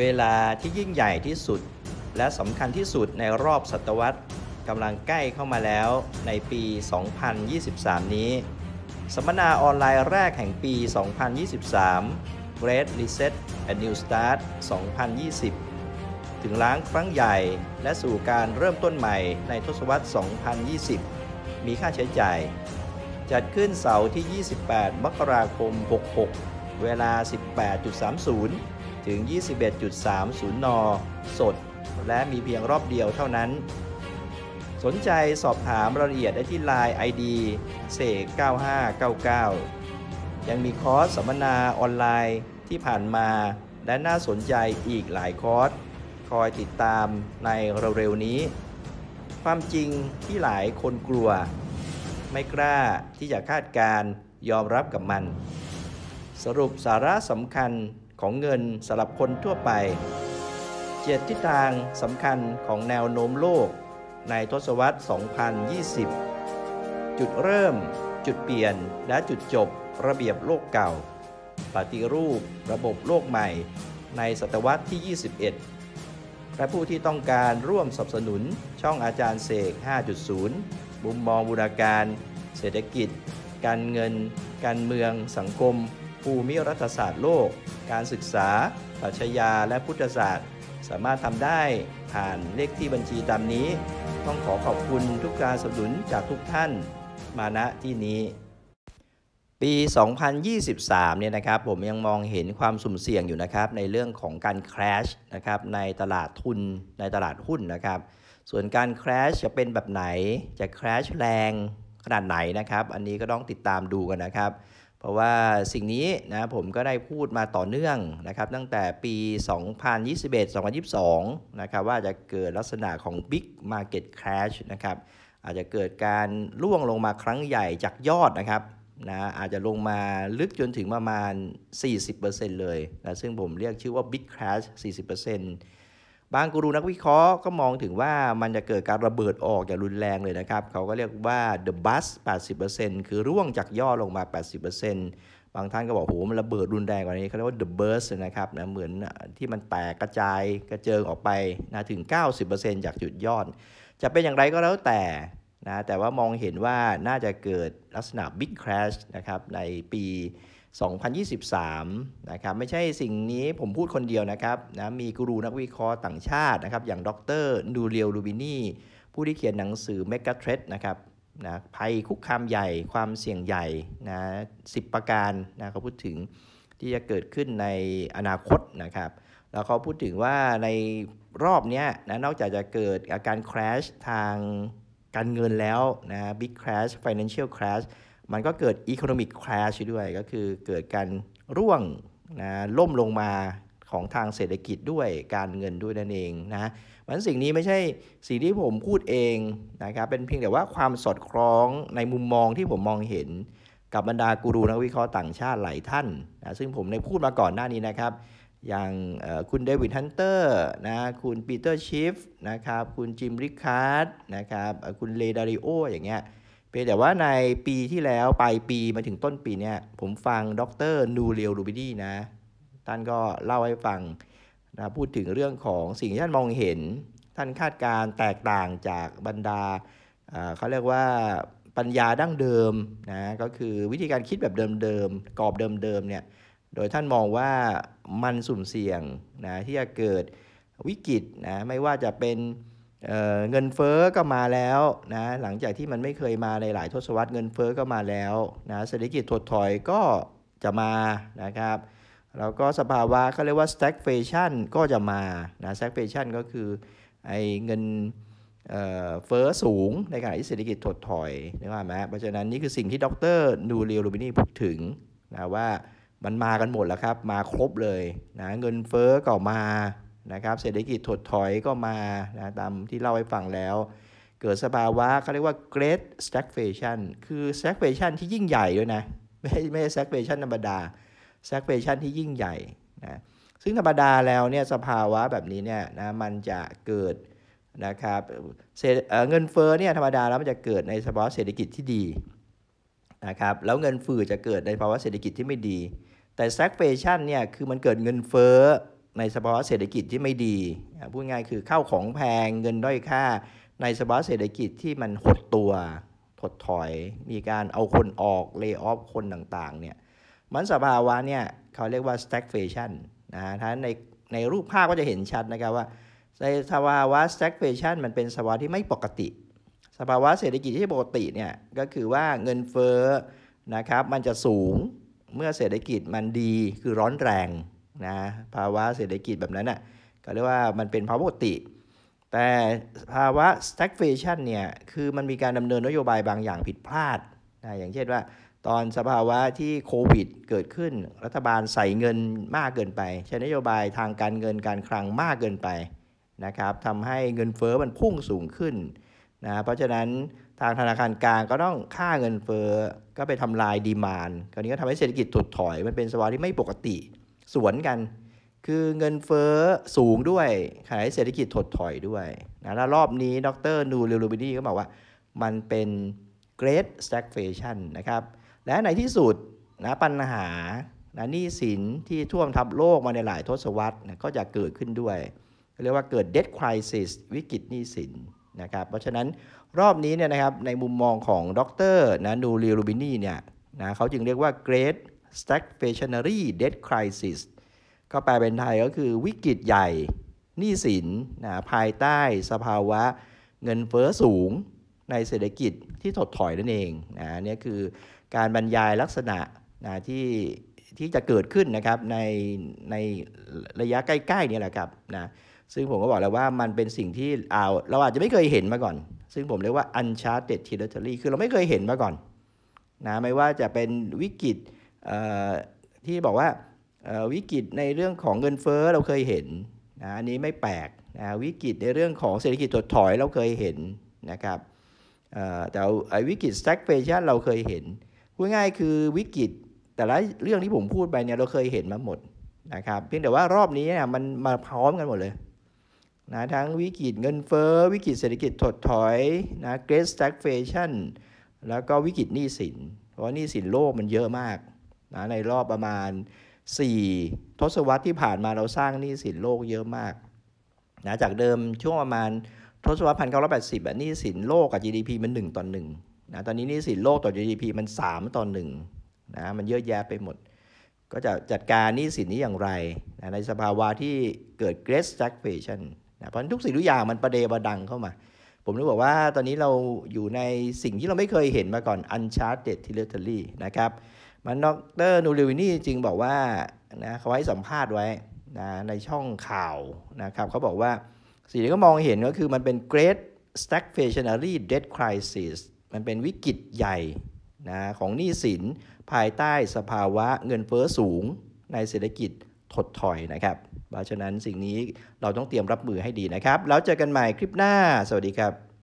เวลาที่ยิ่งใหญ่ที่สุด และสำคัญที่สุดในรอบศตวรรษกำลังใกล้เข้ามาแล้วในปี 2023 นี้ สัมมนาออนไลน์แรกแห่งปี 2023 Great Reset and New Start 2020 ถึงล้างครั้งใหญ่และสู่การเริ่มต้นใหม่ในทศวรรษ 2020 มีค่าใช้จ่าย จัดขึ้นเสาร์ที่ 28 มกราคม 66 เวลา 18.30ถึง 21.30 น สด และมีเพียงรอบเดียวเท่านั้น สนใจสอบถามรายละเอียดได้ที่ Line ID เสก9599 ยังมีคอร์สสัมมนาออนไลน์ที่ผ่านมา และน่าสนใจอีกหลายคอร์ส คอยติดตามในเร็วๆนี้ ความจริงที่หลายคนกลัว ไม่กล้าที่จะคาดการยอมรับกับมัน สรุปสาระสำคัญของเงินสำหรับคนทั่วไป เจ็ดทิศทางสำคัญของแนวโน้มโลกในทศวรรษ 2020 จุดเริ่ม จุดเปลี่ยน และจุดจบระเบียบโลกเก่า ปฏิรูประบบโลกใหม่ในศตวรรษที่ 21 และผู้ที่ต้องการร่วมสนับสนุนช่องอาจารย์เสก 5.0มุมมองบูรณาการ เศรษฐกิจ การเงิน การเมืองสังคมภูมิรัฐศาสตร์โลก การศึกษาปรัชญา และพุทธศาสตร์ สามารถทำได้ผ่านเลขที่บัญชีตามนี้ ต้องขอขอบคุณทุกการสนับสนุนจากทุกท่านมาณที่นี้ ปี 2023 เนี่ยนะครับผมยังมองเห็นความสุ่มเสี่ยงอยู่นะครับในเรื่องของการแครชนะครับในตลาดทุนในตลาดหุ้นนะครับ ส่วนการแครชจะเป็นแบบไหนจะแครชแรงขนาดไหนนะครับอันนี้ก็ต้องติดตามดูกันนะครับเพราะว่าสิ่งนี้นะผมก็ได้พูดมาต่อเนื่องนะครับ ตั้งแต่ปี 2021-2022นะครับว่าจะเกิดลักษณะของ Big Market Crash นะครับอาจจะเกิดการร่วงลงมาครั้งใหญ่จากยอดนะครับนะอาจจะลงมาลึกจนถึงประมาณ 40%เลยนะซึ่งผมเรียกชื่อว่า Big Crash 40%บางกูรูนักวิเคราะห์ก็มองถึงว่ามันจะเกิดการระเบิดออกอย่างรุนแรงเลยนะครับเขาก็เรียกว่า the bust 80%คือร่วงจากย่อลงมา 80%บางท่านก็บอกโหมันระเบิดรุนแรงกว่านี้เขาเรียกว่า the burst นะครับนะเหมือนที่มันแตกกระจายกระเจิงออกไปนะถึง 90%จากจุดยอด จะเป็นอย่างไรก็แล้วแต่นะแต่ว่ามองเห็นว่าน่าจะเกิดลักษณะ big crash นะครับในปี2023 นะครับไม่ใช่สิ่งนี้ผมพูดคนเดียวนะครับนะมีกูรูนักวิเคราะห์ต่างชาตินะครับอย่างดรดูเรียวลูบินีผู้ที่เขียนหนังสือเมกะเทรดนะครับนะภัยคุกคามใหญ่ ความเสี่ยงใหญ่นะสิประการนะเขาพูดถึงที่จะเกิดขึ้นในอนาคตนะครับแล้วเขาพูดถึงว่าในรอบนี้นะนอกจากจะเกิดอาการคราชทางการเงินแล้วนะิ๊กคราชฟินแลนเชียลคราชมันก็เกิด Economic Crash ด้วย ก็คือเกิดการร่วงนะล่มลงมาของทางเศรษฐกิจด้วยการเงินด้วยนั่นเองนะมันสิ่งนี้ไม่ใช่สิ่งที่ผมพูดเองนะครับเป็นเพียงแต่ว่าความสอดคล้องในมุมมองที่ผมมองเห็น กับบรรดากูรูนักวิเคราะห์ต่างชาติหลายท่านนะซึ่งผมได้พูดมาก่อนหน้านี้นะครับ อย่างคุณเดวิดฮันเตอร์นะคุณปีเตอร์ชิฟนะครับคุณจิมริคาร์ดนะครับคุณเลดาริโออย่างเงี้ยพียงแต่ว่าในปีที่แล้วปลายปีมาถึงต้นปีเนี่ยผมฟังดรนูเรียวรูบิดีนะท่านก็เล่าให้ฟังนะพูดถึงเรื่องของสิ่งที่ท่านมองเห็น ท่านคาดการแตกต่างจากบรรดา เขาเรียกว่าปัญญาดั้งเดิมนะก็คือวิธีการคิดแบบเดิม ๆกรอบเดิม ๆ เนี่ย โดยท่านมองว่ามันสุ่มเสี่ยงนะที่จะเกิดวิกฤตนะไม่ว่าจะเป็นเงินเฟอ้อก็มาแล้วนะหลังจากที่มันไม่เคยมาในหลายทศวรรษเงินเฟอ้อก็มาแล้วนะเศรษฐกิจถดถอยก็จะมานะครับแล้วก็สภาวะเขาเรียกว่า stagflation ก็จะมานะ stagflation ก็คือไอ้เงินเฟอ้อสูงในขณะที่เศรษฐกิจถดถอยนึกว่าไหมเพราะฉะนั้นนี่คือสิ่งที่ดรนูเรียลูบินีพูดถึงนะว่ามันมากันหมดแล้วครับ มาครบเลยนะเงินเฟอ้อก็มานะครับเศรษฐกิจถดถอยก็มานะตามที่เล่าให้ฟังแล้ว เกิดสภาวะเขาเรียกว่า great stagflation คือ stagflation ที่ยิ่งใหญ่ด้วยนะไม่ไม่ใช่ stagflation ธรรมดา stagflation ที่ยิ่งใหญ่นะซึ่งธรรมดาแล้วเนี่ยสภาวะแบบนี้เนี่ยนะมันจะเกิดนะครับเงินเฟ้อเนี่ยธรรมดาแล้วมันจะเกิดในสภาวะเศรษฐกิจที่ดีนะครับแล้วเงินฝืดจะเกิดในภาวะเศรษฐกิจที่ไม่ดี แต่ stagflation เนี่ยคือมันเกิดเงินเฟ้อในสภาวะเศรษฐกิจที่ไม่ดี พูดง่ายคือเข้าของแพงเงินด้อยค่า ในสภาวะเศรษฐกิจที่มันหดตัวถดถอย มีการเอาคนออกเลี้ออฟคนต่างๆเนี่ย มันสภาวะเนี่ยเขาเรียกว่า stagflation นะฮะท้นในในรูปภาพก็จะเห็นชัดนะครับว่าในสภาวะ stagflation มันเป็นสภาวะที่ไม่ปกติ สภาวะเศรษฐกิจที่ปกติเนี่ยก็คือว่าเงินเฟ้อนะครับมันจะสูงเมื่อเศรษฐกิจมันดีคือร้อนแรงนะภาวะเศรษฐกิจแบบนั้นอ่ะก็เรียกว่ามันเป็นภาวะปกติ แต่ภาวะ stagflation เนี่ยคือมันมีการดำเนินนโยบายบางอย่างผิดพลาดนะอย่างเช่นว่า ตอนสภาวะที่โควิดเกิดขึ้น รัฐบาลใส่เงินมากเกินไป ใช้นโยบายทางการเงินการคลังมากเกินไปนะครับทำให้เงินเฟอ้อมันพุ่งสูงขึ้นนะเพราะฉะนั้นทางธนาคารกลางก็ต้องค่าเงินเฟอ้อก็ไปทำลายดีมานคราวนี้ก็ทำให้เศรษฐกิจถดถอยมันเป็นสภาวะที่ไม่ปกติสวนกัน คือเงินเฟ้อสูงด้วยขณะที่เศรษฐกิจถดถอยด้วย นะ แล้วรอบนี้ ดรนูเรลูบินีก็บอกว่า มันเป็น Great Stagflation นะครับ และในที่สุดนะปัญหานะนี้สินที่ท่วมทับโลกมาในหลายทศวรรษนะก็จะเกิดขึ้นด้วย เรียกว่าเกิด Debt Crisis วิกฤตหนี้สินนะครับ เพราะฉะนั้นรอบนี้เนี่ยนะครับ ในมุมมองของดรนะนูเรลูบินีเนี่ยนะเขาจึงเรียกว่า Great stagflationary debt crisis ก็แปลเป็นไทยก็คือ วิกฤตใหญ่หนี้สินนะภายใต้สภาวะเงินเฟ้อสูงในเศรษฐกิจที่ถดถอยนั่นเองนะนี่คือการบรรยายลักษณะนะที่ ที่จะเกิดขึ้นนะครับ ในในระยะใกล้ๆนี่แหละครับนะซึ่งผมก็บอกแล้วว่ามันเป็นสิ่งที่เเราอาจจะไม่เคยเห็นมาก่อน ซึ่งผมเรียกว่า uncharted territory คือเราไม่เคยเห็นมาก่อนนะไม่ว่าจะเป็นวิกฤตที่บอกว่าวิกฤตในเรื่องของเงินเฟ้อเราเคยเห็นนะอันนี้ไม่แปลกนะวิกฤตในเรื่องของเศรษฐกิจถดถอยเราเคยเห็นนะครับแต่วิกฤต s t a g f l a ชั่นเราเคยเห็นพูดง่ายคือวิกฤตแต่ละเรื่องที่ผมพูดไปเนี่ยเราเคยเห็นมาหมดนะครับ เพียงแต่ว่ารอบนี้เนี่ยมันมาพร้อมกันหมดเลยนะทั้งวิกฤตเงินเฟ้อวิกฤตเศรษฐกิจถดถอยนะเกรสส s t a g เฟ a t i o แล้วก็วิกฤตหนี้สินเพราะหนี้สินโลกมันเยอะมากนะในรอบประมาณ 4 ทศวรรษที่ผ่านมาเราสร้างหนี้สินโลกเยอะมากนะจากเดิมช่วงประมาณทศวรรษพันเก้าร้อยแปดสิบหนี้สินโลกกับ GDP มัน 1ต่อหนึ่งนะตอนนี้หนี้สินโลกต่อ GDP มัน 3ต่อหนึ่งนะมันเยอะแยะไปหมด ก็จะจัดการหนี้สินนี้อย่างไรนะในสภาวะที่เกิด Great Stagflation นะเพราะทุกสิ่งทุกอย่างมันประเดประดังเข้ามา ผมรู้บอกว่าตอนนี้เราอยู่ในสิ่งที่เราไม่เคยเห็นมาก่อน uncharted territory นะครับมันดรนูริวินี่จริงบอกว่านะเขาให้สัมภาษณ์ไว้นะในช่องข่าวนะครับเขาบอกว่าสิ่งที่เขามองเห็นก็คือมันเป็น Great Stagflationary Debt Crisis มันเป็นวิกฤตใหญ่นะของหนี้สิน ภายใต้สภาวะเงินเฟอ้อสูงในเศรษฐกิจถดถอยนะครับ เพราะฉะนั้นสิ่งนี้เราต้องเตรียมรับมือให้ดีนะครับ แล้วเจอกันใหม่คลิปหน้าสวัสดีครับ